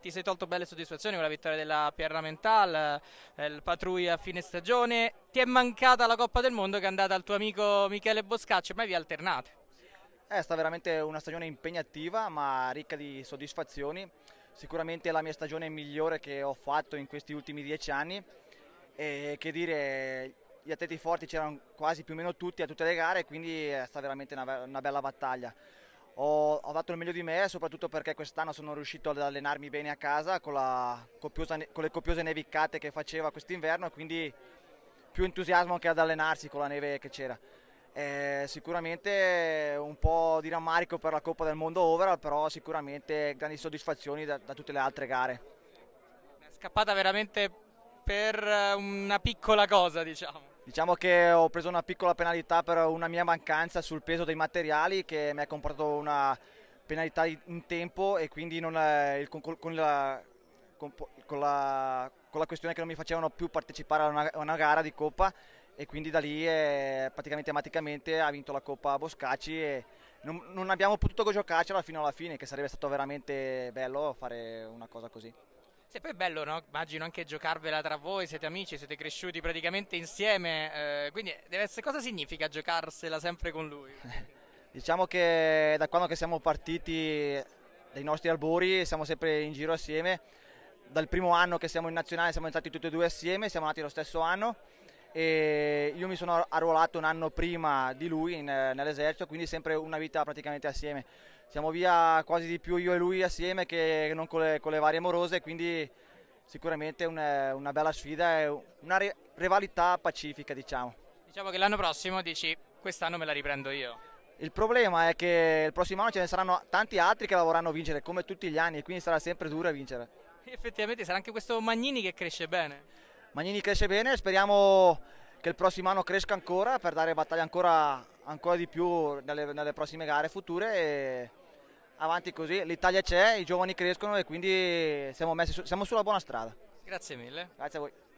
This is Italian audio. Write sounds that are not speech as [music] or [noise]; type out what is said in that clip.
ti sei tolto belle soddisfazioni con la vittoria della Pierra Mental, eh, il Patruia a fine stagione, ti è mancata la Coppa del Mondo che è andata al tuo amico Michele Boscaccio, ma vi alternate. È eh, stata veramente una stagione impegnativa ma ricca di soddisfazioni, sicuramente la mia stagione migliore che ho fatto in questi ultimi dieci anni e che dire gli atleti forti c'erano quasi più o meno tutti a tutte le gare quindi è eh, stata veramente una, una bella battaglia. Ho, ho, fatto il meglio di me, soprattutto perché quest'anno sono riuscito ad allenarmi bene a casa con, copiosa, con le copiose nevicate che faceva quest'inverno e quindi più entusiasmo anche ad allenarsi con la neve che c'era. Eh, sicuramente un po' di rammarico per la Coppa del Mondo overall, però sicuramente grandi soddisfazioni da, da tutte le altre gare. È scappata veramente per una piccola cosa, diciamo. Diciamo che ho preso una piccola penalità per una mia mancanza sul peso dei materiali che mi ha comportato una penalità in tempo e quindi non, eh, il, con, con, la, con, la, con, la, questione che non mi facevano più partecipare a una, a una gara di Coppa e quindi da lì eh, praticamente tematicamente ha vinto la Coppa Boscacci e non, non abbiamo potuto giocarcela fino alla fine che sarebbe stato veramente bello fare una cosa così. Se poi è bello, no? Immagino anche giocarvela tra voi, siete amici, siete cresciuti praticamente insieme, eh, quindi essere, cosa significa giocarsela sempre con lui? [laughs] diciamo che da quando che siamo partiti dai nostri albori siamo sempre in giro assieme, dal primo anno che siamo in nazionale siamo entrati tutti e due assieme, siamo nati lo stesso anno e io mi sono arruolato un anno prima di lui in, eh, nell'esercito, quindi sempre una vita praticamente assieme. Siamo via quasi di più io e lui assieme che non con le, con le varie morose, quindi sicuramente una, eh, una bella sfida e una rivalità pacifica diciamo. Diciamo che l'anno prossimo dici quest'anno me la riprendo io. Il problema è che il prossimo anno ce ne saranno tanti altri che la vorranno vincere come tutti gli anni e quindi sarà sempre dura vincere. Effettivamente sarà anche questo Magnini che cresce bene. Magnini cresce bene, speriamo che il prossimo anno cresca ancora per dare battaglia ancora, ancora di più nelle, nelle, prossime gare future e avanti così. L'Italia c'è, i giovani crescono e quindi siamo, messi su, siamo sulla buona strada. Grazie mille. Grazie a voi.